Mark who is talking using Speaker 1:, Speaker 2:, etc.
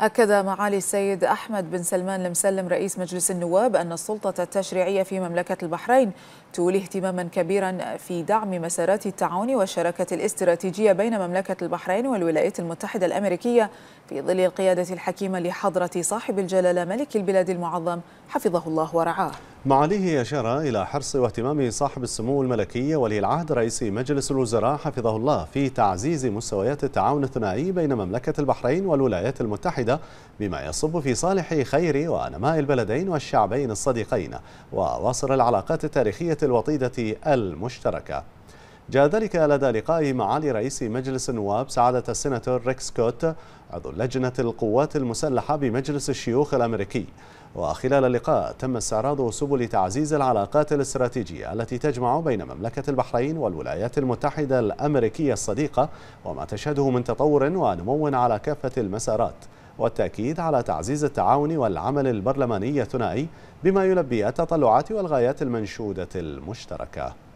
Speaker 1: أكد معالي السيد أحمد بن سلمان المسلم رئيس مجلس النواب أن السلطة التشريعية في مملكة البحرين تولي اهتماما كبيرا في دعم مسارات التعاون والشراكة الاستراتيجية بين مملكة البحرين والولايات المتحدة الأمريكية في ظل القيادة الحكيمة لحضرة صاحب الجلالة ملك البلاد المعظم حفظه الله ورعاه
Speaker 2: معاليه أشار إلى حرص واهتمام صاحب السمو الملكي ولي العهد رئيس مجلس الوزراء حفظه الله في تعزيز مستويات التعاون الثنائي بين مملكة البحرين والولايات المتحدة بما يصب في صالح خير ونماء البلدين والشعبين الصديقين وواصل العلاقات التاريخية الوطيدة المشتركة جاء ذلك لدى لقاء معالي رئيس مجلس النواب سعادة السيناتور ريكس كوت عضو لجنة القوات المسلحة بمجلس الشيوخ الأمريكي وخلال اللقاء تم استعراض سبل تعزيز العلاقات الاستراتيجية التي تجمع بين مملكة البحرين والولايات المتحدة الأمريكية الصديقة وما تشهده من تطور ونمو على كافة المسارات والتأكيد على تعزيز التعاون والعمل البرلماني الثنائي بما يلبي التطلعات والغايات المنشودة المشتركة